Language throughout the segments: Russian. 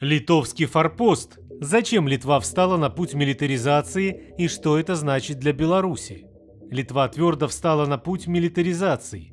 Литовский форпост. Зачем Литва встала на путь милитаризации и что это значит для Беларуси? Литва твердо встала на путь милитаризации.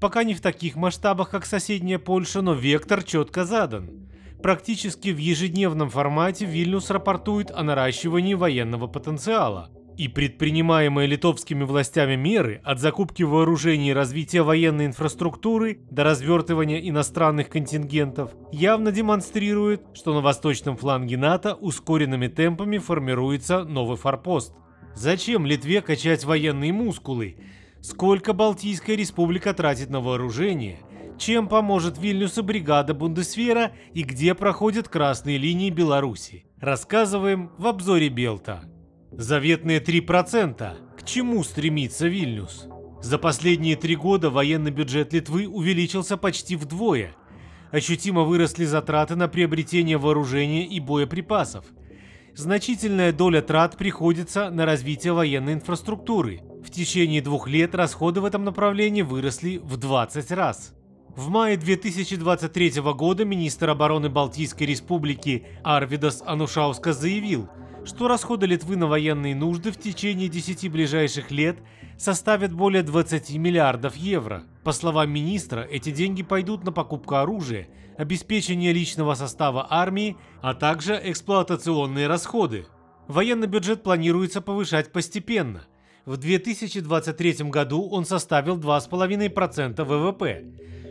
Пока не в таких масштабах, как соседняя Польша, но вектор четко задан. Практически в ежедневном формате Вильнюс рапортует о наращивании военного потенциала – и предпринимаемые литовскими властями меры от закупки вооружений и развития военной инфраструктуры до развертывания иностранных контингентов явно демонстрируют, что на восточном фланге НАТО ускоренными темпами формируется новый форпост. Зачем Литве качать военные мускулы? Сколько Балтийская республика тратит на вооружение? Чем поможет Вильнюсу бригада Бундесвера и где проходят красные линии Беларуси? Рассказываем в обзоре Белта. Заветные 3%. К чему стремится Вильнюс? За последние три года военный бюджет Литвы увеличился почти вдвое. Ощутимо выросли затраты на приобретение вооружения и боеприпасов. Значительная доля трат приходится на развитие военной инфраструктуры. В течение двух лет расходы в этом направлении выросли в 20 раз. В мае 2023 года министр обороны Балтийской республики Арвидас Анушаускас заявил – что расходы Литвы на военные нужды в течение 10 ближайших лет составят более 20 миллиардов евро. По словам министра, эти деньги пойдут на покупку оружия, обеспечение личного состава армии, а также эксплуатационные расходы. Военный бюджет планируется повышать постепенно. В 2023 году он составил 2,5% ВВП.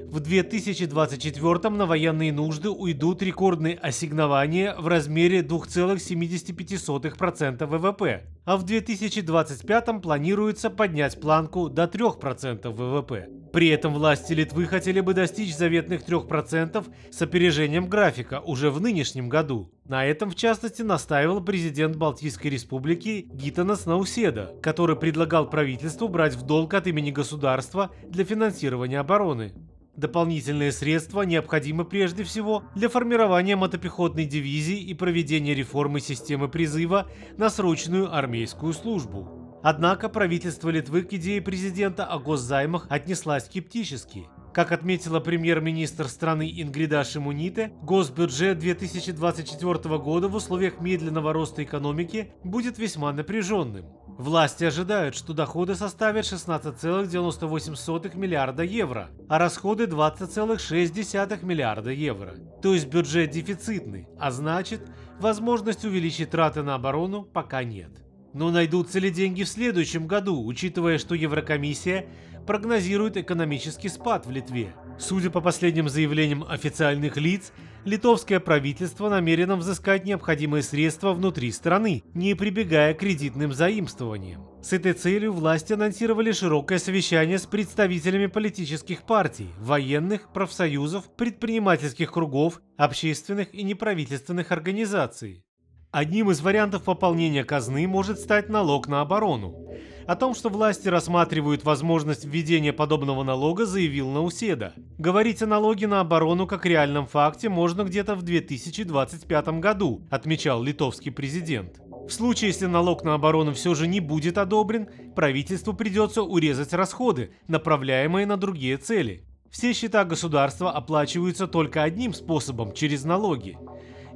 В 2024 на военные нужды уйдут рекордные ассигнования в размере 2,75% ВВП, а в 2025 планируется поднять планку до 3% ВВП. При этом власти Литвы хотели бы достичь заветных 3% с опережением графика уже в нынешнем году. На этом, в частности, настаивал президент Балтийской республики Гитанас Науседа, который предлагал правительству брать в долг от имени государства для финансирования обороны. Дополнительные средства необходимы прежде всего для формирования мотопехотной дивизии и проведения реформы системы призыва на срочную армейскую службу. Однако правительство Литвы к идее президента о госзаймах отнеслось скептически. Как отметила премьер-министр страны Ингрида Шимуните, госбюджет 2024 года в условиях медленного роста экономики будет весьма напряженным. Власти ожидают, что доходы составят 16,98 миллиарда евро, а расходы 20,6 миллиарда евро. То есть бюджет дефицитный, а значит, возможность увеличить траты на оборону пока нет. Но найдутся ли деньги в следующем году, учитывая, что Еврокомиссия прогнозирует экономический спад в Литве? Судя по последним заявлениям официальных лиц, литовское правительство намерено взыскать необходимые средства внутри страны, не прибегая к кредитным заимствованиям. С этой целью власти анонсировали широкое совещание с представителями политических партий, военных, профсоюзов, предпринимательских кругов, общественных и неправительственных организаций. Одним из вариантов пополнения казны может стать налог на оборону. О том, что власти рассматривают возможность введения подобного налога, заявил Науседа. Говорить о налоге на оборону как реальном факте можно где-то в 2025 году, отмечал литовский президент. В случае, если налог на оборону все же не будет одобрен, правительству придется урезать расходы, направляемые на другие цели. Все счета государства оплачиваются только одним способом – через налоги.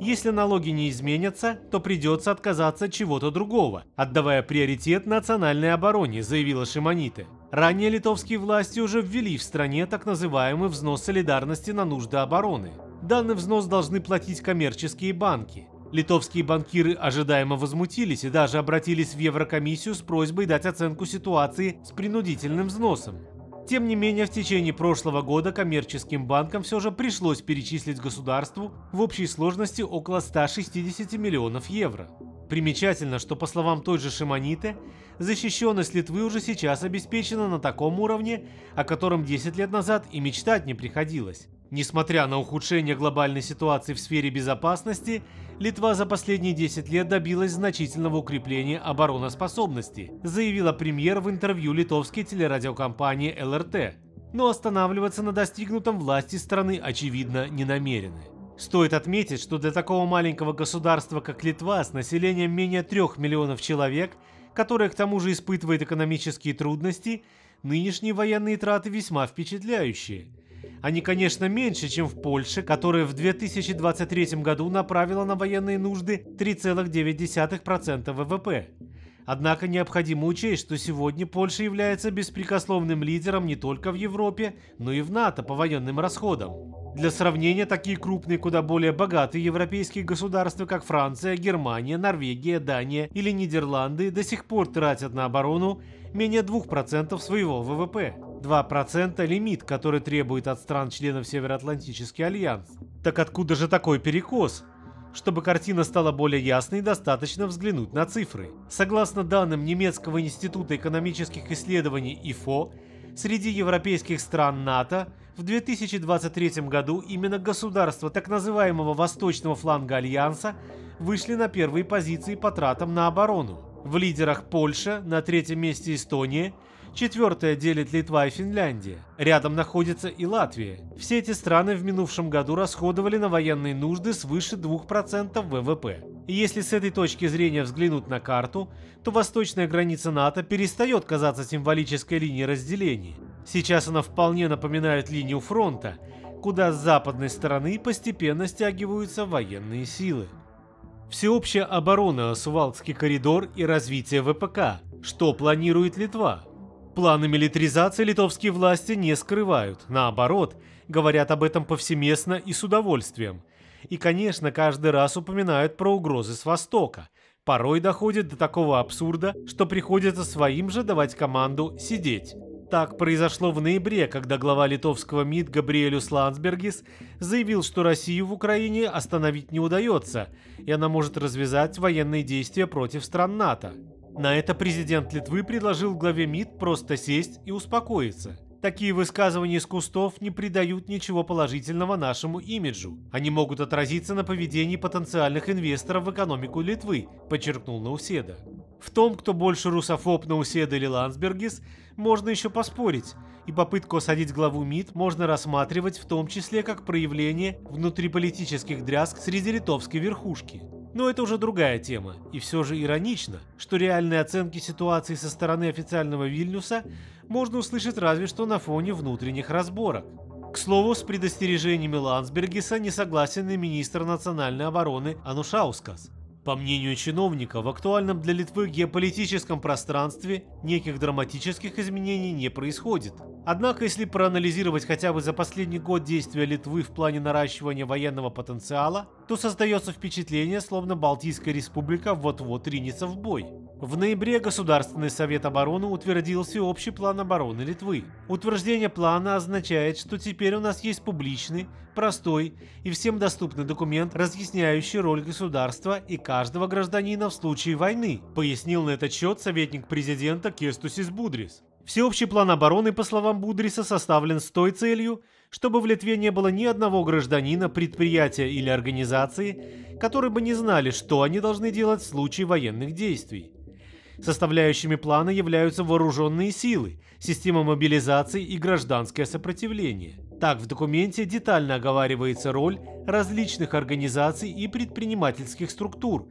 Если налоги не изменятся, то придется отказаться от чего-то другого, отдавая приоритет национальной обороне, заявила Шимониты. Ранее литовские власти уже ввели в стране так называемый взнос солидарности на нужды обороны. Данный взнос должны платить коммерческие банки. Литовские банкиры ожидаемо возмутились и даже обратились в Еврокомиссию с просьбой дать оценку ситуации с принудительным взносом. Тем не менее, в течение прошлого года коммерческим банкам все же пришлось перечислить государству в общей сложности около 160 миллионов евро. Примечательно, что по словам той же Шимоните, защищенность Литвы уже сейчас обеспечена на таком уровне, о котором 10 лет назад и мечтать не приходилось. Несмотря на ухудшение глобальной ситуации в сфере безопасности, Литва за последние 10 лет добилась значительного укрепления обороноспособности, заявила премьер в интервью литовской телерадиокомпании ЛРТ. Но останавливаться на достигнутом власти страны, очевидно, не намерены. Стоит отметить, что для такого маленького государства, как Литва, с населением менее трех миллионов человек, которое к тому же испытывает экономические трудности, нынешние военные траты весьма впечатляющие – они, конечно, меньше, чем в Польше, которая в 2023 году направила на военные нужды 3,9% ВВП. Однако необходимо учесть, что сегодня Польша является беспрекословным лидером не только в Европе, но и в НАТО по военным расходам. Для сравнения, такие крупные, куда более богатые европейские государства, как Франция, Германия, Норвегия, Дания или Нидерланды, до сих пор тратят на оборону менее 2% своего ВВП. 2% лимит, который требует от стран-членов Североатлантический альянс. Так откуда же такой перекос? Чтобы картина стала более ясной, достаточно взглянуть на цифры. Согласно данным немецкого института экономических исследований ИФО, среди европейских стран НАТО в 2023 году именно государства так называемого восточного фланга Альянса вышли на первые позиции по тратам на оборону. В лидерах Польша, на третьем месте Эстония – Четвертое делит Литва и Финляндия. Рядом находится и Латвия. Все эти страны в минувшем году расходовали на военные нужды свыше 2% ВВП. И если с этой точки зрения взглянуть на карту, то восточная граница НАТО перестает казаться символической линией разделения. Сейчас она вполне напоминает линию фронта, куда с западной стороны постепенно стягиваются военные силы. Всеобщая оборона, Сувалдский коридор и развитие ВПК. Что планирует Литва? Планы милитаризации литовские власти не скрывают, наоборот, говорят об этом повсеместно и с удовольствием. И, конечно, каждый раз упоминают про угрозы с Востока. Порой доходит до такого абсурда, что приходится своим же давать команду сидеть. Так произошло в ноябре, когда глава литовского МИД Габриэлюс Ландсбергис заявил, что Россию в Украине остановить не удается, и она может развязать военные действия против стран НАТО. На это президент Литвы предложил главе МИД просто сесть и успокоиться. Такие высказывания из кустов не придают ничего положительного нашему имиджу. Они могут отразиться на поведении потенциальных инвесторов в экономику Литвы, подчеркнул Науседа. В том, кто больше русофоб Науседа или Ландсбергис, можно еще поспорить, и попытку осадить главу МИД можно рассматривать в том числе как проявление внутриполитических дрязг среди литовской верхушки. Но это уже другая тема, и все же иронично, что реальные оценки ситуации со стороны официального Вильнюса можно услышать разве что на фоне внутренних разборок. К слову, с предостережениями Ландсбергиса не согласен и министр национальной обороны Анушаускас. По мнению чиновника, в актуальном для Литвы геополитическом пространстве неких драматических изменений не происходит. Однако, если проанализировать хотя бы за последний год действия Литвы в плане наращивания военного потенциала, то создается впечатление, словно Балтийская республика вот-вот ринется в бой. В ноябре Государственный совет обороны утвердил всеобщий план обороны Литвы. Утверждение плана означает, что теперь у нас есть публичный простой и всем доступный документ, разъясняющий роль государства и каждого гражданина в случае войны, пояснил на этот счет советник президента Кестусис Будрис. Всеобщий план обороны, по словам Будриса, составлен с той целью, чтобы в Литве не было ни одного гражданина, предприятия или организации, которые бы не знали, что они должны делать в случае военных действий. Составляющими плана являются вооруженные силы, система мобилизации и гражданское сопротивление – так, в документе детально оговаривается роль различных организаций и предпринимательских структур.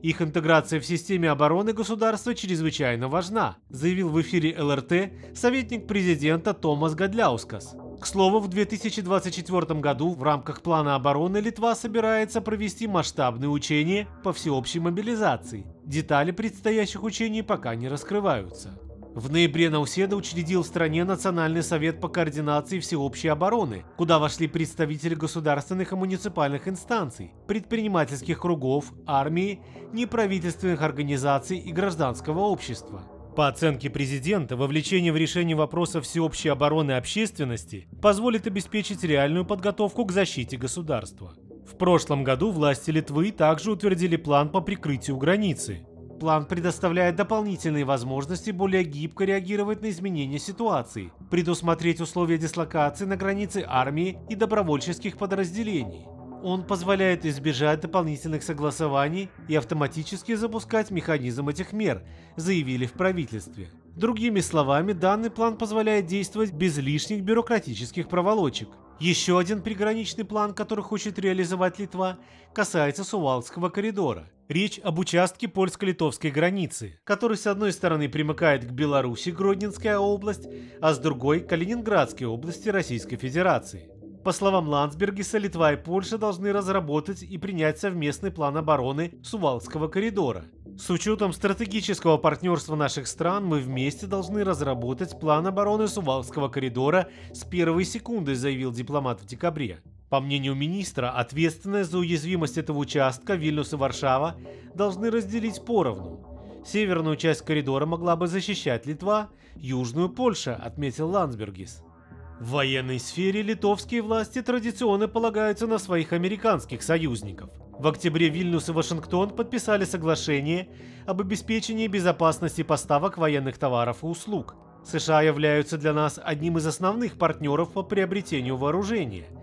Их интеграция в системе обороны государства чрезвычайно важна, заявил в эфире ЛРТ советник президента Томас Гадляускас. К слову, в 2024 году в рамках плана обороны Литва собирается провести масштабные учения по всеобщей мобилизации. Детали предстоящих учений пока не раскрываются. В ноябре Науседа учредил в стране Национальный совет по координации всеобщей обороны, куда вошли представители государственных и муниципальных инстанций, предпринимательских кругов, армии, неправительственных организаций и гражданского общества. По оценке президента, вовлечение в решение вопросов всеобщей обороны общественности позволит обеспечить реальную подготовку к защите государства. В прошлом году власти Литвы также утвердили план по прикрытию границы, План предоставляет дополнительные возможности более гибко реагировать на изменения ситуации, предусмотреть условия дислокации на границе армии и добровольческих подразделений. Он позволяет избежать дополнительных согласований и автоматически запускать механизм этих мер, заявили в правительстве. Другими словами, данный план позволяет действовать без лишних бюрократических проволочек. Еще один приграничный план, который хочет реализовать Литва, касается Сувалского коридора – Речь об участке польско-литовской границы, который с одной стороны примыкает к Беларуси Гродненская область, а с другой – Калининградской области Российской Федерации. По словам Ландсбергиса, Литва и Польша должны разработать и принять совместный план обороны Сувалского коридора. С учетом стратегического партнерства наших стран, мы вместе должны разработать план обороны Сувалского коридора с первой секунды, заявил дипломат в декабре. По мнению министра, ответственность за уязвимость этого участка Вильнюс и Варшава должны разделить поровну. Северную часть коридора могла бы защищать Литва, южную – Польша, отметил Ландсбергис. В военной сфере литовские власти традиционно полагаются на своих американских союзников. В октябре Вильнюс и Вашингтон подписали соглашение об обеспечении безопасности поставок военных товаров и услуг. США являются для нас одним из основных партнеров по приобретению вооружения –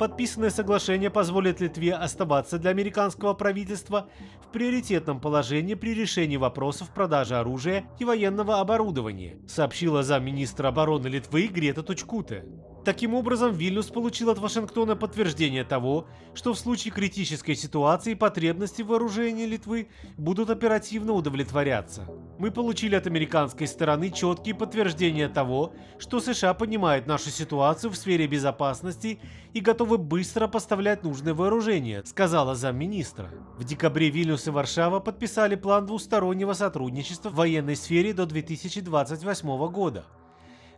Подписанное соглашение позволит Литве оставаться для американского правительства в приоритетном положении при решении вопросов продажи оружия и военного оборудования, сообщила замминистра обороны Литвы Грета Тучкуте. Таким образом, Вильнюс получил от Вашингтона подтверждение того, что в случае критической ситуации потребности вооружения Литвы будут оперативно удовлетворяться. Мы получили от американской стороны четкие подтверждения того, что США понимают нашу ситуацию в сфере безопасности и готовы быстро поставлять нужное вооружение, сказала замминистра. В декабре Вильнюс и Варшава подписали план двустороннего сотрудничества в военной сфере до 2028 года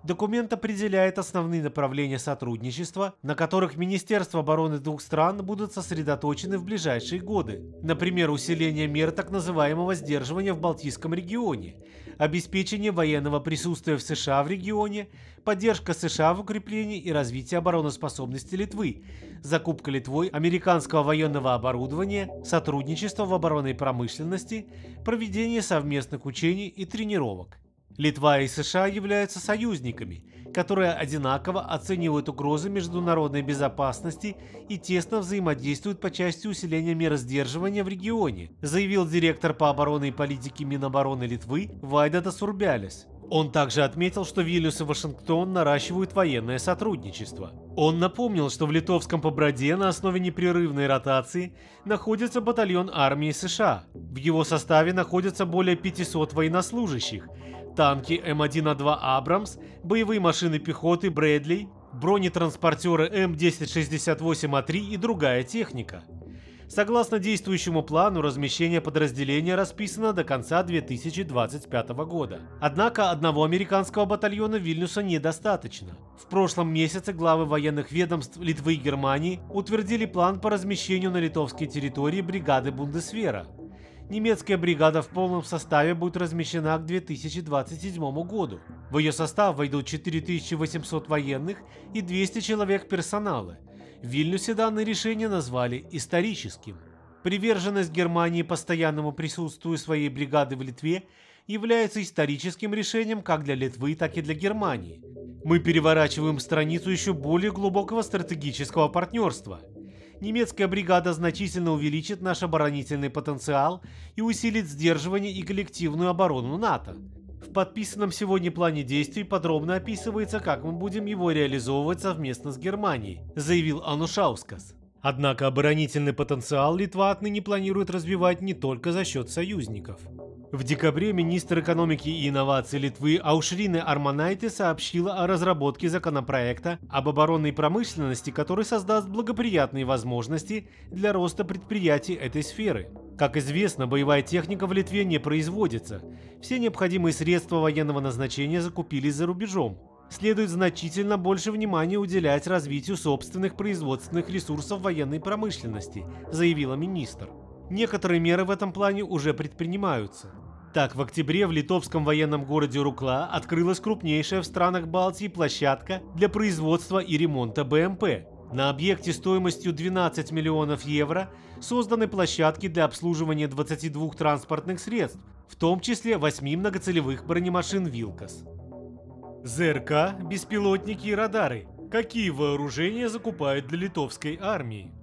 документ определяет основные направления сотрудничества, на которых Министерства обороны двух стран будут сосредоточены в ближайшие годы. Например, усиление мер так называемого сдерживания в Балтийском регионе, обеспечение военного присутствия в США в регионе, поддержка США в укреплении и развитии обороноспособности Литвы, закупка Литвой американского военного оборудования, сотрудничество в оборонной промышленности, проведение совместных учений и тренировок. Литва и США являются союзниками, которые одинаково оценивают угрозы международной безопасности и тесно взаимодействуют по части усиления мер сдерживания в регионе, заявил директор по обороне и политике Минобороны Литвы Вайда Сурбялис. Он также отметил, что Вильнюс и Вашингтон наращивают военное сотрудничество. Он напомнил, что в литовском Поброде на основе непрерывной ротации находится батальон армии США. В его составе находятся более 500 военнослужащих, танки М1А2 «Абрамс», боевые машины пехоты «Брэдли», бронетранспортеры М1068А3 и другая техника. Согласно действующему плану, размещение подразделения расписано до конца 2025 года. Однако одного американского батальона Вильнюса недостаточно. В прошлом месяце главы военных ведомств Литвы и Германии утвердили план по размещению на литовской территории бригады Бундесвера немецкая бригада в полном составе будет размещена к 2027 году. В ее состав войдут 4800 военных и 200 человек персонала. В Вильнюсе данное решение назвали историческим. Приверженность Германии постоянному присутствию своей бригады в Литве является историческим решением как для Литвы, так и для Германии. Мы переворачиваем страницу еще более глубокого стратегического партнерства – немецкая бригада значительно увеличит наш оборонительный потенциал и усилит сдерживание и коллективную оборону НАТО. В подписанном сегодня плане действий подробно описывается, как мы будем его реализовывать совместно с Германией, заявил Анушаускас. Однако оборонительный потенциал Литва отныне планирует развивать не только за счет союзников. В декабре министр экономики и инноваций Литвы Аушрины Арманайте сообщила о разработке законопроекта об оборонной промышленности, который создаст благоприятные возможности для роста предприятий этой сферы. Как известно, боевая техника в Литве не производится. Все необходимые средства военного назначения закупились за рубежом. Следует значительно больше внимания уделять развитию собственных производственных ресурсов военной промышленности, заявила министр. Некоторые меры в этом плане уже предпринимаются. Так, в октябре в литовском военном городе Рукла открылась крупнейшая в странах Балтии площадка для производства и ремонта БМП. На объекте стоимостью 12 миллионов евро созданы площадки для обслуживания 22 транспортных средств, в том числе 8 многоцелевых бронемашин «Вилкос». ЗРК, беспилотники и радары. Какие вооружения закупают для литовской армии?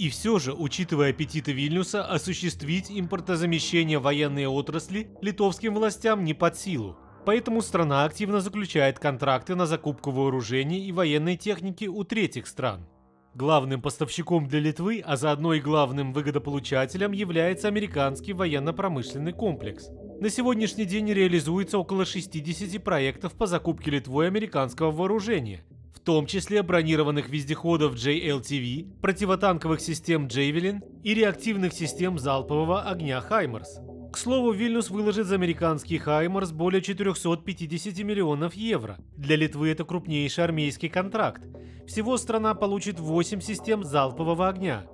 И все же, учитывая аппетиты Вильнюса, осуществить импортозамещение военной отрасли литовским властям не под силу. Поэтому страна активно заключает контракты на закупку вооружений и военной техники у третьих стран. Главным поставщиком для Литвы, а заодно и главным выгодополучателем является американский военно-промышленный комплекс. На сегодняшний день реализуется около 60 проектов по закупке Литвой американского вооружения, в том числе бронированных вездеходов JLTV, противотанковых систем Javelin и реактивных систем залпового огня «Хаймерс». К слову, Вильнюс выложит за американский «Хаймерс» более 450 миллионов евро. Для Литвы это крупнейший армейский контракт. Всего страна получит 8 систем залпового огня.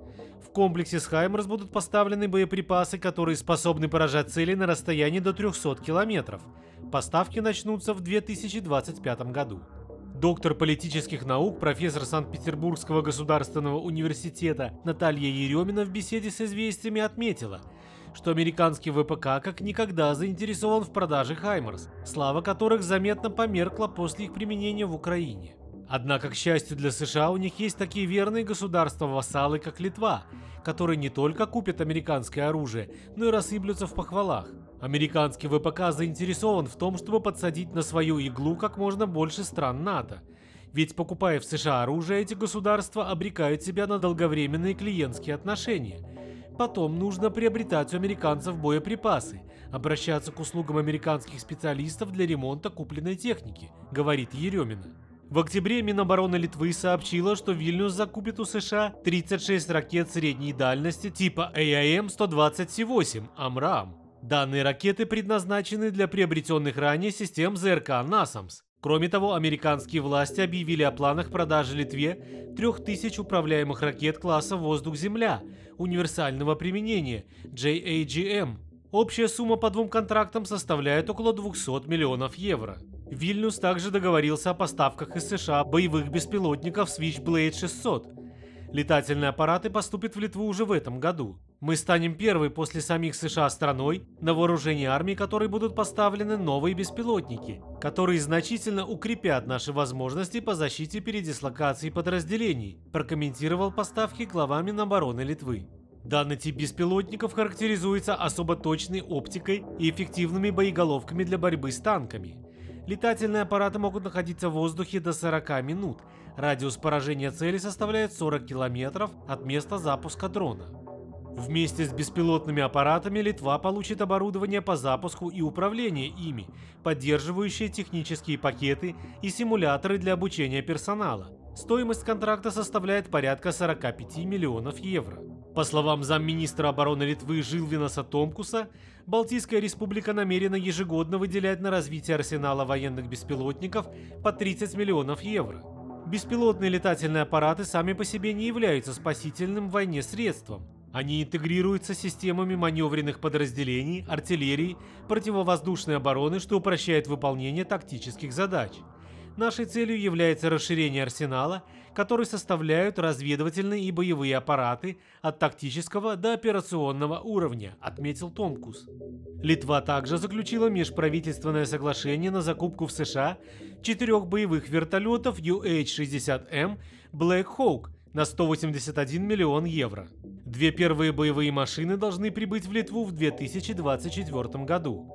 В комплексе с «Хаймерс» будут поставлены боеприпасы, которые способны поражать цели на расстоянии до 300 километров. Поставки начнутся в 2025 году доктор политических наук, профессор Санкт-Петербургского государственного университета Наталья Еремина в беседе с «Известиями» отметила, что американский ВПК как никогда заинтересован в продаже «Хаймарс», слава которых заметно померкла после их применения в Украине. Однако, к счастью для США, у них есть такие верные государства-вассалы, как Литва, которые не только купят американское оружие, но и рассыплются в похвалах – Американский ВПК заинтересован в том, чтобы подсадить на свою иглу как можно больше стран НАТО. Ведь покупая в США оружие, эти государства обрекают себя на долговременные клиентские отношения. Потом нужно приобретать у американцев боеприпасы, обращаться к услугам американских специалистов для ремонта купленной техники, говорит Еремина. В октябре Минобороны Литвы сообщила, что Вильнюс закупит у США 36 ракет средней дальности типа AIM-128 «Амрам», Данные ракеты предназначены для приобретенных ранее систем ЗРК «Насамс». Кроме того, американские власти объявили о планах продажи Литве 3000 управляемых ракет класса «Воздух-Земля» универсального применения JAGM. Эм. Общая сумма по двум контрактам составляет около 200 миллионов евро. Вильнюс также договорился о поставках из США боевых беспилотников Switchblade 600. Летательные аппараты поступят в Литву уже в этом году. Мы станем первой после самих США страной, на вооружении армии которой будут поставлены новые беспилотники, которые значительно укрепят наши возможности по защите передислокации подразделений, прокомментировал поставки глава Минобороны Литвы. Данный тип беспилотников характеризуется особо точной оптикой и эффективными боеголовками для борьбы с танками. Летательные аппараты могут находиться в воздухе до 40 минут. Радиус поражения цели составляет 40 километров от места запуска дрона. Вместе с беспилотными аппаратами Литва получит оборудование по запуску и управлению ими, поддерживающие технические пакеты и симуляторы для обучения персонала. Стоимость контракта составляет порядка 45 миллионов евро. По словам замминистра обороны Литвы Жилвинаса Томкуса, Балтийская республика намерена ежегодно выделять на развитие арсенала военных беспилотников по 30 миллионов евро. Беспилотные летательные аппараты сами по себе не являются спасительным в войне средством – они интегрируются с системами маневренных подразделений, артиллерии, противовоздушной обороны, что упрощает выполнение тактических задач. Нашей целью является расширение арсенала, который составляют разведывательные и боевые аппараты от тактического до операционного уровня, отметил Томкус. Литва также заключила межправительственное соглашение на закупку в США четырех боевых вертолетов UH-60M Black Hawk на 181 миллион евро. Две первые боевые машины должны прибыть в Литву в 2024 году.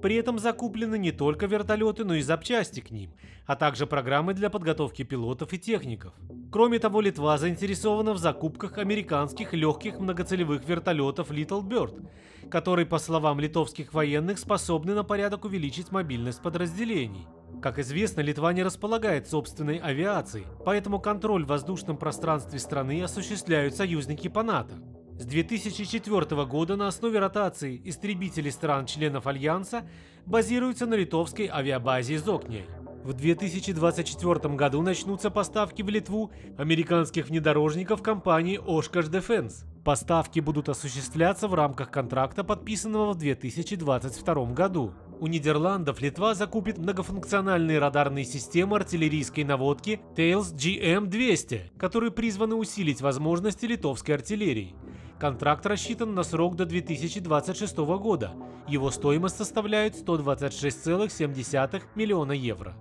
При этом закуплены не только вертолеты, но и запчасти к ним, а также программы для подготовки пилотов и техников. Кроме того, Литва заинтересована в закупках американских легких многоцелевых вертолетов Little Bird, которые, по словам литовских военных, способны на порядок увеличить мобильность подразделений. Как известно, Литва не располагает собственной авиацией, поэтому контроль в воздушном пространстве страны осуществляют союзники по НАТО. С 2004 года на основе ротации истребителей стран-членов Альянса базируются на литовской авиабазе «Зокней». В 2024 году начнутся поставки в Литву американских внедорожников компании Oshkosh Defense. Поставки будут осуществляться в рамках контракта, подписанного в 2022 году. У Нидерландов Литва закупит многофункциональные радарные системы артиллерийской наводки Tails GM-200, которые призваны усилить возможности литовской артиллерии. Контракт рассчитан на срок до 2026 года. Его стоимость составляет 126,7 миллиона евро.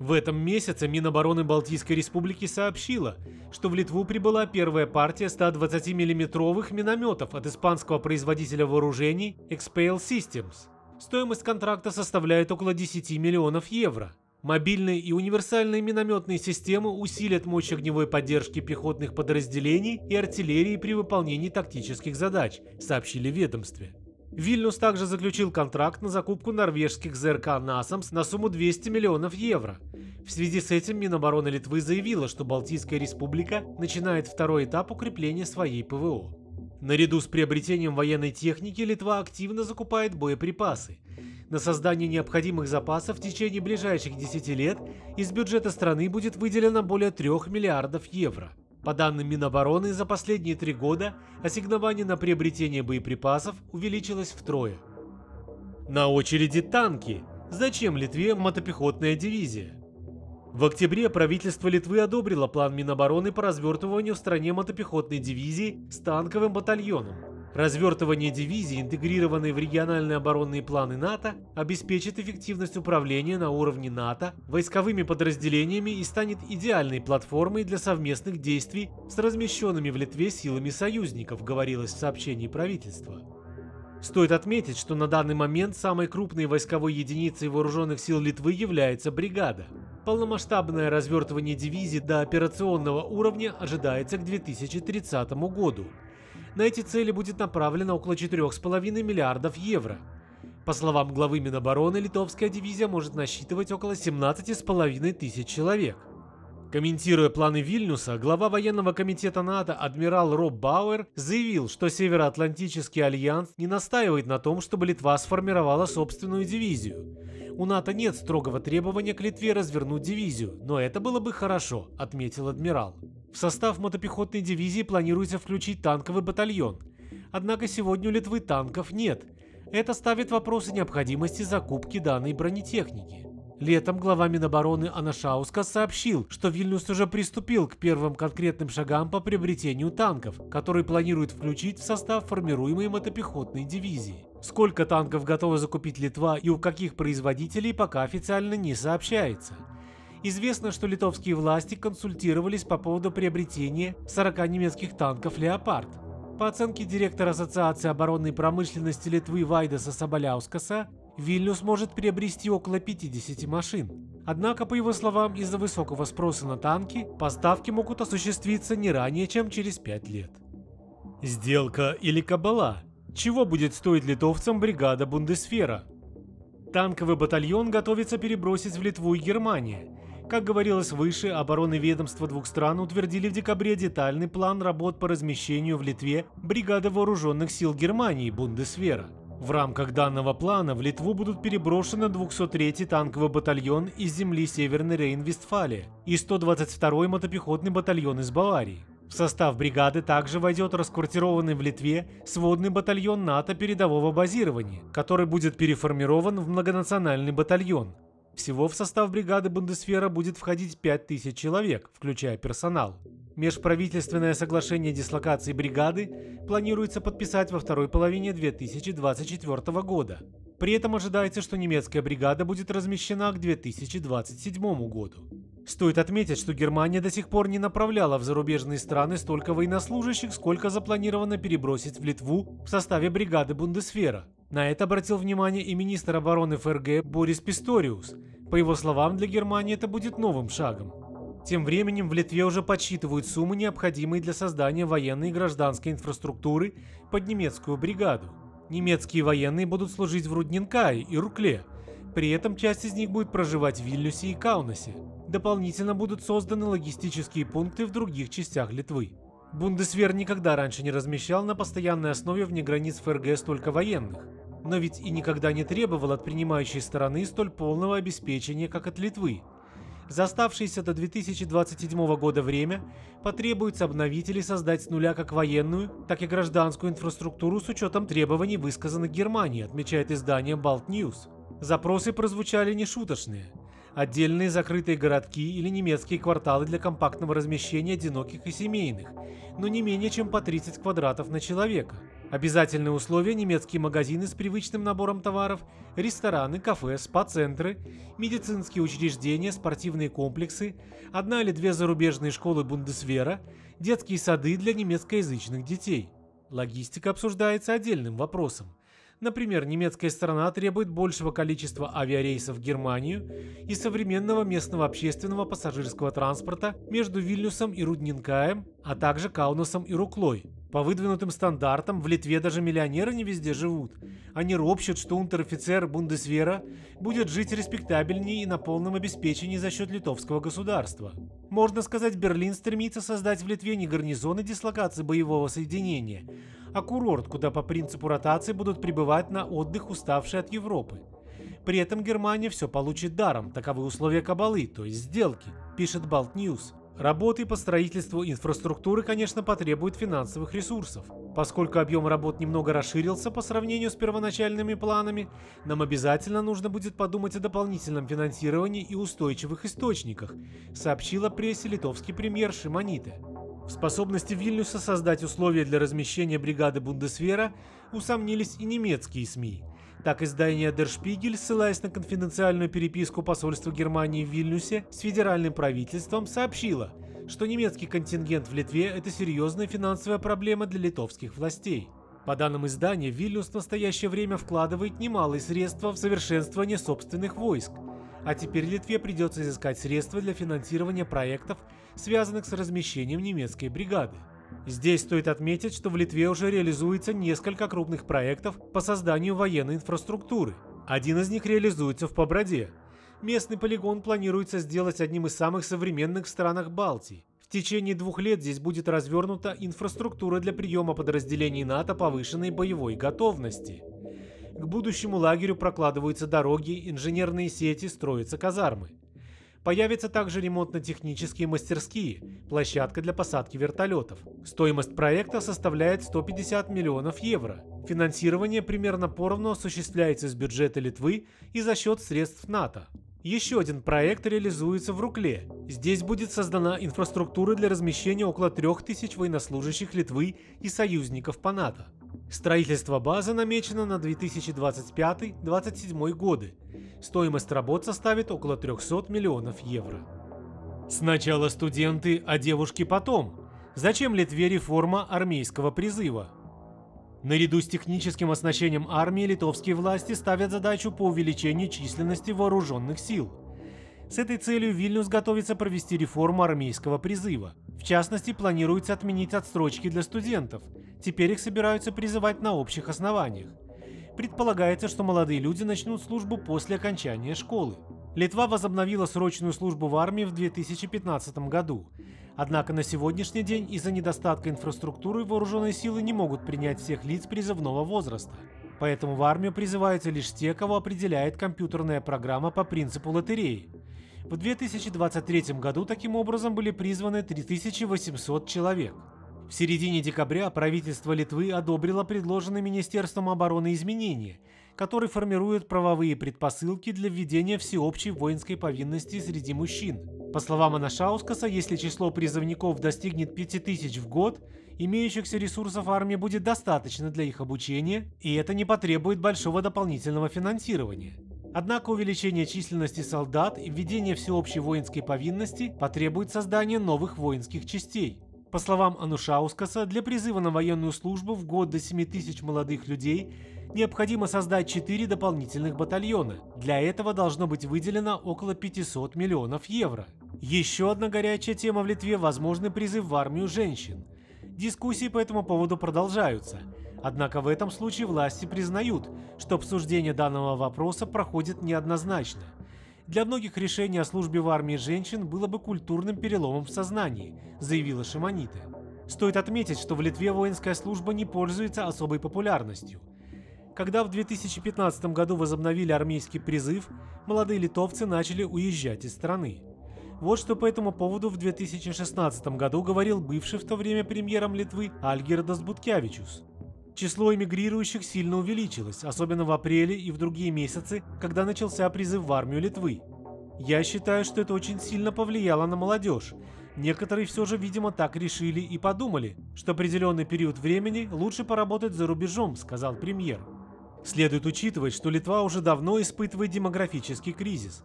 В этом месяце Минобороны Балтийской Республики сообщила, что в Литву прибыла первая партия 120 миллиметровых минометов от испанского производителя вооружений Expale Systems – Стоимость контракта составляет около 10 миллионов евро. Мобильные и универсальные минометные системы усилят мощь огневой поддержки пехотных подразделений и артиллерии при выполнении тактических задач, сообщили ведомстве. Вильнюс также заключил контракт на закупку норвежских ЗРК «Насамс» на сумму 200 миллионов евро. В связи с этим Минобороны Литвы заявила, что Балтийская республика начинает второй этап укрепления своей ПВО. Наряду с приобретением военной техники Литва активно закупает боеприпасы. На создание необходимых запасов в течение ближайших 10 лет из бюджета страны будет выделено более 3 миллиардов евро. По данным Минобороны, за последние три года ассигнование на приобретение боеприпасов увеличилось втрое. На очереди танки. Зачем Литве мотопехотная дивизия? В октябре правительство Литвы одобрило план Минобороны по развертыванию в стране мотопехотной дивизии с танковым батальоном. Развертывание дивизии, интегрированной в региональные оборонные планы НАТО, обеспечит эффективность управления на уровне НАТО войсковыми подразделениями и станет идеальной платформой для совместных действий с размещенными в Литве силами союзников, говорилось в сообщении правительства. Стоит отметить, что на данный момент самой крупной войсковой единицей вооруженных сил Литвы является бригада. Полномасштабное развертывание дивизии до операционного уровня ожидается к 2030 году. На эти цели будет направлено около 4,5 миллиардов евро. По словам главы Минобороны, литовская дивизия может насчитывать около 17,5 тысяч человек. Комментируя планы Вильнюса, глава военного комитета НАТО адмирал Роб Бауэр заявил, что Североатлантический альянс не настаивает на том, чтобы Литва сформировала собственную дивизию. У НАТО нет строгого требования к Литве развернуть дивизию, но это было бы хорошо, отметил адмирал. В состав мотопехотной дивизии планируется включить танковый батальон. Однако сегодня у Литвы танков нет. Это ставит вопросы необходимости закупки данной бронетехники. Летом глава Минобороны Анашауска сообщил, что Вильнюс уже приступил к первым конкретным шагам по приобретению танков, которые планируют включить в состав формируемой мотопехотной дивизии. Сколько танков готова закупить Литва и у каких производителей пока официально не сообщается. Известно, что литовские власти консультировались по поводу приобретения 40 немецких танков «Леопард». По оценке директора Ассоциации оборонной промышленности Литвы Вайдаса Соболяускаса, Вильнюс может приобрести около 50 машин. Однако, по его словам, из-за высокого спроса на танки поставки могут осуществиться не ранее, чем через 5 лет. Сделка или кабала? Чего будет стоить литовцам бригада Бундесфера? Танковый батальон готовится перебросить в Литву и Германию. Как говорилось выше, обороны ведомства двух стран утвердили в декабре детальный план работ по размещению в Литве бригады вооруженных сил Германии Бундесвера. В рамках данного плана в Литву будут переброшены 203-й танковый батальон из земли Северный Рейн-Вестфалии и 122-й мотопехотный батальон из Баварии. В состав бригады также войдет расквартированный в Литве сводный батальон НАТО передового базирования, который будет переформирован в многонациональный батальон. Всего в состав бригады Бундесфера будет входить 5000 человек, включая персонал. Межправительственное соглашение о дислокации бригады планируется подписать во второй половине 2024 года. При этом ожидается, что немецкая бригада будет размещена к 2027 году. Стоит отметить, что Германия до сих пор не направляла в зарубежные страны столько военнослужащих, сколько запланировано перебросить в Литву в составе бригады Бундесфера. На это обратил внимание и министр обороны ФРГ Борис Писториус. По его словам, для Германии это будет новым шагом. Тем временем в Литве уже подсчитывают суммы, необходимые для создания военной и гражданской инфраструктуры под немецкую бригаду. Немецкие военные будут служить в Рудненкае и Рукле, при этом часть из них будет проживать в Вильнюсе и Каунасе. Дополнительно будут созданы логистические пункты в других частях Литвы. Бундесвер никогда раньше не размещал на постоянной основе вне границ ФРГ столько военных. Но ведь и никогда не требовал от принимающей стороны столь полного обеспечения, как от Литвы. За оставшееся до 2027 года время потребуется обновить или создать с нуля как военную, так и гражданскую инфраструктуру с учетом требований, высказанных Германией, отмечает издание Balt News. Запросы прозвучали нешуточные. Отдельные закрытые городки или немецкие кварталы для компактного размещения одиноких и семейных, но не менее чем по 30 квадратов на человека. Обязательные условия – немецкие магазины с привычным набором товаров, рестораны, кафе, спа-центры, медицинские учреждения, спортивные комплексы, одна или две зарубежные школы Бундесвера, детские сады для немецкоязычных детей. Логистика обсуждается отдельным вопросом – Например, немецкая сторона требует большего количества авиарейсов в Германию и современного местного общественного пассажирского транспорта между Вильнюсом и Рудненкаем, а также Каунасом и Руклой. По выдвинутым стандартам в Литве даже миллионеры не везде живут. Они ропщут, что унтер-офицер Бундесвера будет жить респектабельнее и на полном обеспечении за счет литовского государства. Можно сказать, Берлин стремится создать в Литве не гарнизоны а дислокации боевого соединения, а курорт, куда по принципу ротации будут прибывать на отдых уставшие от Европы. При этом Германия все получит даром, таковы условия кабалы, то есть сделки, пишет Балт Ньюс. Работы по строительству инфраструктуры, конечно, потребуют финансовых ресурсов. Поскольку объем работ немного расширился по сравнению с первоначальными планами, нам обязательно нужно будет подумать о дополнительном финансировании и устойчивых источниках, сообщила прессе литовский премьер Шимоните. В способности Вильнюса создать условия для размещения бригады Бундесвера усомнились и немецкие СМИ – так, издание Der Spiegel, ссылаясь на конфиденциальную переписку посольства Германии в Вильнюсе с федеральным правительством, сообщило, что немецкий контингент в Литве – это серьезная финансовая проблема для литовских властей. По данным издания, Вильнюс в настоящее время вкладывает немалые средства в совершенствование собственных войск, а теперь Литве придется изыскать средства для финансирования проектов, связанных с размещением немецкой бригады. Здесь стоит отметить, что в Литве уже реализуется несколько крупных проектов по созданию военной инфраструктуры. Один из них реализуется в Поброде. Местный полигон планируется сделать одним из самых современных в странах Балтии. В течение двух лет здесь будет развернута инфраструктура для приема подразделений НАТО повышенной боевой готовности. К будущему лагерю прокладываются дороги, инженерные сети, строятся казармы. Появятся также ремонтно-технические мастерские, площадка для посадки вертолетов. Стоимость проекта составляет 150 миллионов евро. Финансирование примерно поровну осуществляется из бюджета Литвы и за счет средств НАТО. Еще один проект реализуется в Рукле. Здесь будет создана инфраструктура для размещения около 3000 военнослужащих Литвы и союзников по НАТО. Строительство базы намечено на 2025-2027 годы Стоимость работ составит около 300 миллионов евро. Сначала студенты, а девушки потом. Зачем Литве реформа армейского призыва? Наряду с техническим оснащением армии литовские власти ставят задачу по увеличению численности вооруженных сил. С этой целью Вильнюс готовится провести реформу армейского призыва. В частности, планируется отменить отсрочки для студентов. Теперь их собираются призывать на общих основаниях предполагается, что молодые люди начнут службу после окончания школы. Литва возобновила срочную службу в армии в 2015 году. Однако на сегодняшний день из-за недостатка инфраструктуры вооруженные силы не могут принять всех лиц призывного возраста. Поэтому в армию призываются лишь те, кого определяет компьютерная программа по принципу лотереи. В 2023 году таким образом были призваны 3800 человек. В середине декабря правительство Литвы одобрило предложенные Министерством обороны изменения, которые формируют правовые предпосылки для введения всеобщей воинской повинности среди мужчин. По словам Анашаускаса, если число призывников достигнет 5000 в год, имеющихся ресурсов армии будет достаточно для их обучения, и это не потребует большого дополнительного финансирования. Однако увеличение численности солдат и введение всеобщей воинской повинности потребует создания новых воинских частей. По словам Анушаускаса, для призыва на военную службу в год до 7 тысяч молодых людей необходимо создать 4 дополнительных батальона. Для этого должно быть выделено около 500 миллионов евро. Еще одна горячая тема в Литве – возможный призыв в армию женщин. Дискуссии по этому поводу продолжаются. Однако в этом случае власти признают, что обсуждение данного вопроса проходит неоднозначно – для многих решение о службе в армии женщин было бы культурным переломом в сознании, заявила Шимонита. Стоит отметить, что в Литве воинская служба не пользуется особой популярностью. Когда в 2015 году возобновили армейский призыв, молодые литовцы начали уезжать из страны. Вот что по этому поводу в 2016 году говорил бывший в то время премьером Литвы Альгердас Буткевичус. Число эмигрирующих сильно увеличилось, особенно в апреле и в другие месяцы, когда начался призыв в армию Литвы. Я считаю, что это очень сильно повлияло на молодежь. Некоторые все же, видимо, так решили и подумали, что определенный период времени лучше поработать за рубежом, сказал премьер. Следует учитывать, что Литва уже давно испытывает демографический кризис.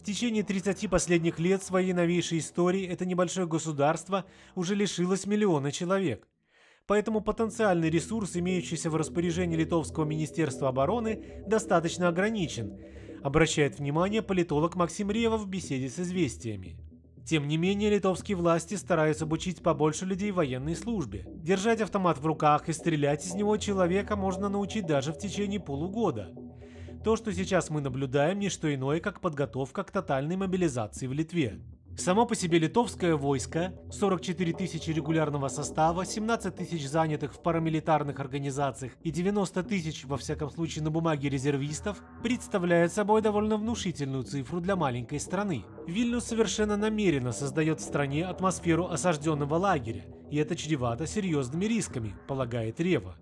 В течение 30 последних лет своей новейшей истории это небольшое государство уже лишилось миллиона человек поэтому потенциальный ресурс, имеющийся в распоряжении Литовского министерства обороны, достаточно ограничен, обращает внимание политолог Максим Ревов в беседе с «Известиями». Тем не менее, литовские власти стараются обучить побольше людей военной службе. Держать автомат в руках и стрелять из него человека можно научить даже в течение полугода. То, что сейчас мы наблюдаем, не что иное, как подготовка к тотальной мобилизации в Литве. Само по себе литовское войско, 44 тысячи регулярного состава, 17 тысяч занятых в парамилитарных организациях и 90 тысяч, во всяком случае на бумаге, резервистов, представляет собой довольно внушительную цифру для маленькой страны. Вильнюс совершенно намеренно создает в стране атмосферу осажденного лагеря, и это чревато серьезными рисками, полагает Рева.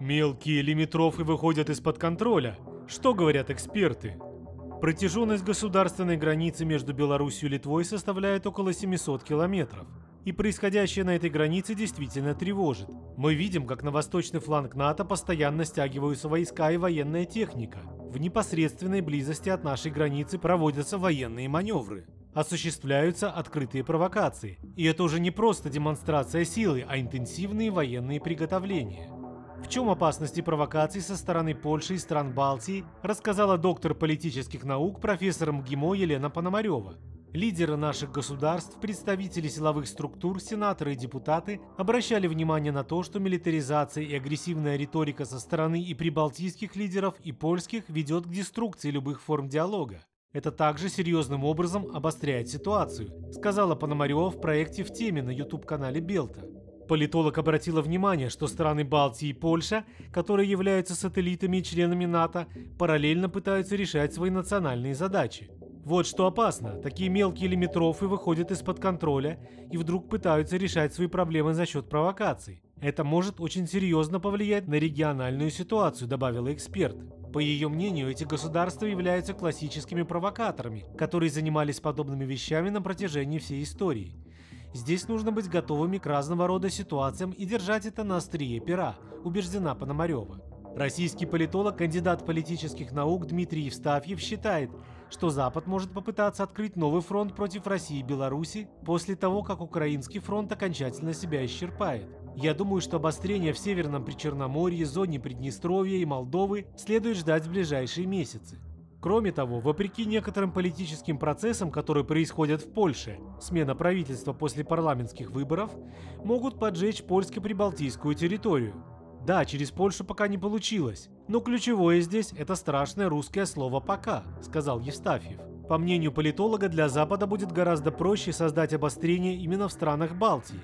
Мелкие лимитрофы выходят из-под контроля. Что говорят эксперты? Протяженность государственной границы между Беларусью и Литвой составляет около 700 километров. И происходящее на этой границе действительно тревожит. Мы видим, как на восточный фланг НАТО постоянно стягиваются войска и военная техника. В непосредственной близости от нашей границы проводятся военные маневры. Осуществляются открытые провокации. И это уже не просто демонстрация силы, а интенсивные военные приготовления. В чем опасности провокаций со стороны Польши и стран Балтии, рассказала доктор политических наук профессор МГИМО Елена Пономарева. Лидеры наших государств, представители силовых структур, сенаторы и депутаты обращали внимание на то, что милитаризация и агрессивная риторика со стороны и прибалтийских лидеров, и польских ведет к деструкции любых форм диалога. Это также серьезным образом обостряет ситуацию, сказала Пономарева в проекте «В теме» на YouTube-канале Белта политолог обратила внимание, что страны Балтии и Польша, которые являются сателлитами и членами НАТО, параллельно пытаются решать свои национальные задачи. Вот что опасно. Такие мелкие лимитрофы выходят из-под контроля и вдруг пытаются решать свои проблемы за счет провокаций. Это может очень серьезно повлиять на региональную ситуацию, добавила эксперт. По ее мнению, эти государства являются классическими провокаторами, которые занимались подобными вещами на протяжении всей истории. Здесь нужно быть готовыми к разного рода ситуациям и держать это на острие пера, убеждена Пономарева. Российский политолог, кандидат политических наук Дмитрий Евстафьев считает, что Запад может попытаться открыть новый фронт против России и Беларуси после того, как украинский фронт окончательно себя исчерпает. Я думаю, что обострение в Северном Причерноморье, зоне Приднестровья и Молдовы следует ждать в ближайшие месяцы. Кроме того, вопреки некоторым политическим процессам, которые происходят в Польше, смена правительства после парламентских выборов, могут поджечь польско-прибалтийскую территорию. Да, через Польшу пока не получилось, но ключевое здесь – это страшное русское слово «пока», – сказал Евстафьев. По мнению политолога, для Запада будет гораздо проще создать обострение именно в странах Балтии.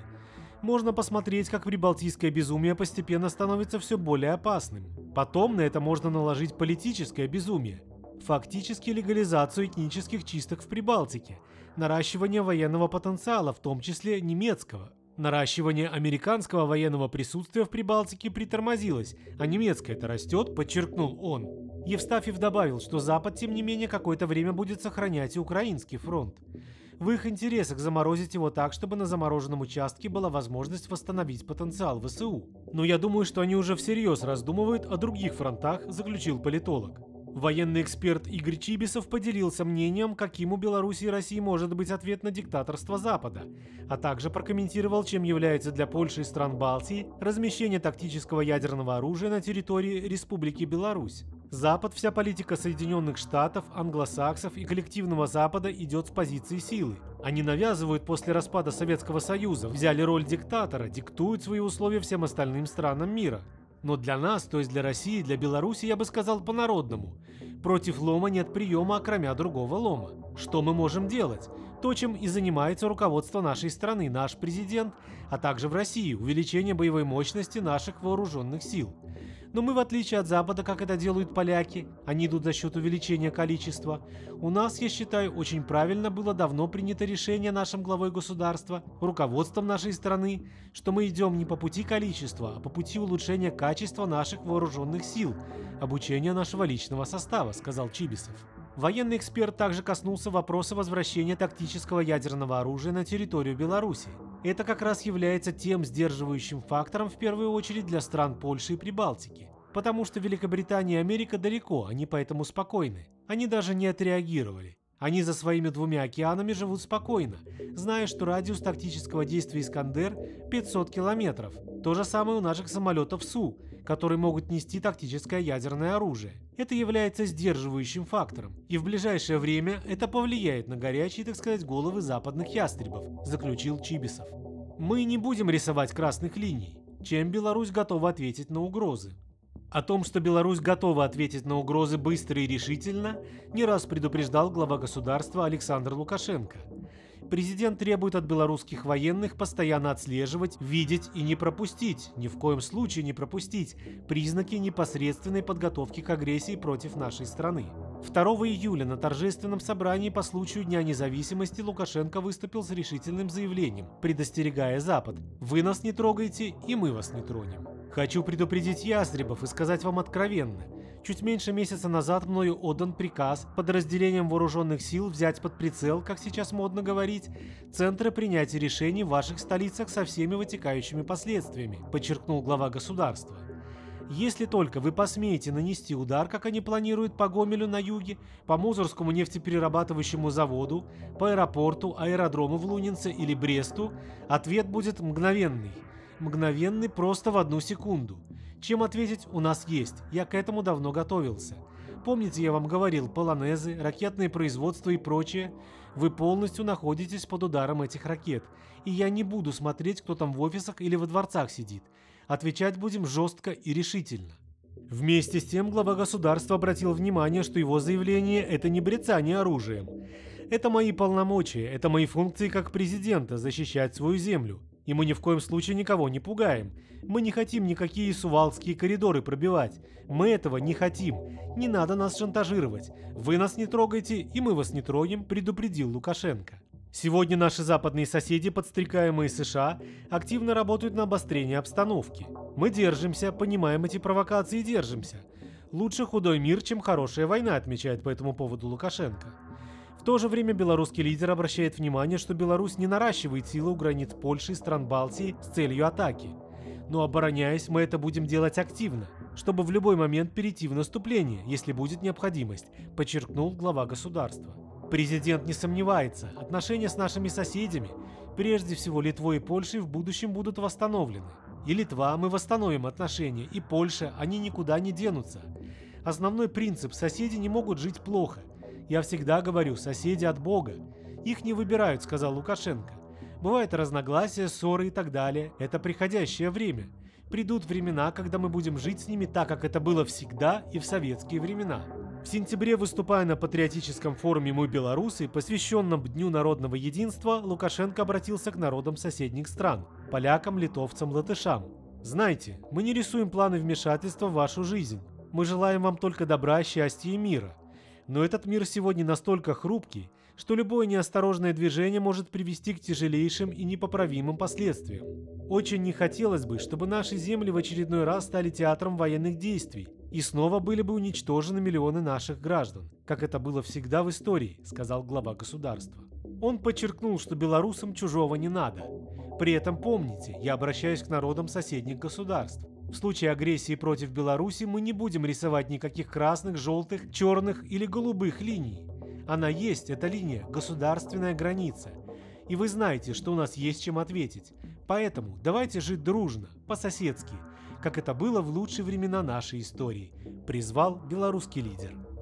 Можно посмотреть, как прибалтийское безумие постепенно становится все более опасным. Потом на это можно наложить политическое безумие – фактически легализацию этнических чисток в Прибалтике, наращивание военного потенциала, в том числе немецкого. Наращивание американского военного присутствия в Прибалтике притормозилось, а немецкое это растет, подчеркнул он. Евстафьев добавил, что Запад, тем не менее, какое-то время будет сохранять и украинский фронт. В их интересах заморозить его так, чтобы на замороженном участке была возможность восстановить потенциал ВСУ. Но я думаю, что они уже всерьез раздумывают о других фронтах, заключил политолог. Военный эксперт Игорь Чибисов поделился мнением, каким у Беларуси и России может быть ответ на диктаторство Запада, а также прокомментировал, чем является для Польши и стран Балтии размещение тактического ядерного оружия на территории Республики Беларусь. Запад, вся политика Соединенных Штатов, англосаксов и коллективного Запада идет с позиции силы. Они навязывают после распада Советского Союза, взяли роль диктатора, диктуют свои условия всем остальным странам мира. Но для нас, то есть для России, для Беларуси, я бы сказал по-народному. Против лома нет приема, окромя другого лома. Что мы можем делать? То, чем и занимается руководство нашей страны, наш президент, а также в России, увеличение боевой мощности наших вооруженных сил. Но мы, в отличие от Запада, как это делают поляки, они идут за счет увеличения количества. У нас, я считаю, очень правильно было давно принято решение нашим главой государства, руководством нашей страны, что мы идем не по пути количества, а по пути улучшения качества наших вооруженных сил, обучения нашего личного состава, сказал Чибисов. Военный эксперт также коснулся вопроса возвращения тактического ядерного оружия на территорию Беларуси. Это как раз является тем сдерживающим фактором в первую очередь для стран Польши и Прибалтики. Потому что Великобритания и Америка далеко, они поэтому спокойны. Они даже не отреагировали. Они за своими двумя океанами живут спокойно, зная, что радиус тактического действия «Искандер» 500 километров. То же самое у наших самолетов «Су», которые могут нести тактическое ядерное оружие. Это является сдерживающим фактором, и в ближайшее время это повлияет на горячие, так сказать, головы западных ястребов, заключил Чибисов. Мы не будем рисовать красных линий, чем Беларусь готова ответить на угрозы. О том, что Беларусь готова ответить на угрозы быстро и решительно, не раз предупреждал глава государства Александр Лукашенко – Президент требует от белорусских военных постоянно отслеживать, видеть и не пропустить, ни в коем случае не пропустить, признаки непосредственной подготовки к агрессии против нашей страны. 2 июля на торжественном собрании по случаю Дня независимости Лукашенко выступил с решительным заявлением, предостерегая Запад «Вы нас не трогаете, и мы вас не тронем». Хочу предупредить ястребов и сказать вам откровенно – Чуть меньше месяца назад мною отдан приказ подразделениям вооруженных сил взять под прицел, как сейчас модно говорить, центры принятия решений в ваших столицах со всеми вытекающими последствиями, подчеркнул глава государства. Если только вы посмеете нанести удар, как они планируют по Гомелю на юге, по Мозорскому нефтеперерабатывающему заводу, по аэропорту, аэродрому в Лунинце или Бресту, ответ будет мгновенный. Мгновенный просто в одну секунду. Чем ответить у нас есть, я к этому давно готовился. Помните, я вам говорил, полонезы, ракетные производства и прочее? Вы полностью находитесь под ударом этих ракет, и я не буду смотреть, кто там в офисах или во дворцах сидит. Отвечать будем жестко и решительно. Вместе с тем глава государства обратил внимание, что его заявление – это не брецание оружием. Это мои полномочия, это мои функции как президента – защищать свою землю. И мы ни в коем случае никого не пугаем. Мы не хотим никакие сувалские коридоры пробивать. Мы этого не хотим. Не надо нас шантажировать. Вы нас не трогайте, и мы вас не трогаем, предупредил Лукашенко. Сегодня наши западные соседи, подстрекаемые США, активно работают на обострение обстановки. Мы держимся, понимаем эти провокации и держимся. Лучше худой мир, чем хорошая война, отмечает по этому поводу Лукашенко. В то же время белорусский лидер обращает внимание, что Беларусь не наращивает силы у границ Польши и стран Балтии с целью атаки. Но обороняясь, мы это будем делать активно, чтобы в любой момент перейти в наступление, если будет необходимость, подчеркнул глава государства. Президент не сомневается, отношения с нашими соседями, прежде всего Литвой и Польшей, в будущем будут восстановлены. И Литва, мы восстановим отношения, и Польша, они никуда не денутся. Основной принцип – соседи не могут жить плохо, я всегда говорю, соседи от Бога. Их не выбирают, сказал Лукашенко. Бывают разногласия, ссоры и так далее. Это приходящее время. Придут времена, когда мы будем жить с ними так, как это было всегда и в советские времена. В сентябре, выступая на патриотическом форуме «Мы белорусы», посвященном Дню народного единства, Лукашенко обратился к народам соседних стран – полякам, литовцам, латышам. «Знайте, мы не рисуем планы вмешательства в вашу жизнь. Мы желаем вам только добра, счастья и мира. Но этот мир сегодня настолько хрупкий, что любое неосторожное движение может привести к тяжелейшим и непоправимым последствиям. Очень не хотелось бы, чтобы наши земли в очередной раз стали театром военных действий, и снова были бы уничтожены миллионы наших граждан, как это было всегда в истории, сказал глава государства. Он подчеркнул, что белорусам чужого не надо. При этом помните, я обращаюсь к народам соседних государств. В случае агрессии против Беларуси мы не будем рисовать никаких красных, желтых, черных или голубых линий. Она есть, эта линия, государственная граница. И вы знаете, что у нас есть чем ответить. Поэтому давайте жить дружно, по-соседски, как это было в лучшие времена нашей истории, призвал белорусский лидер.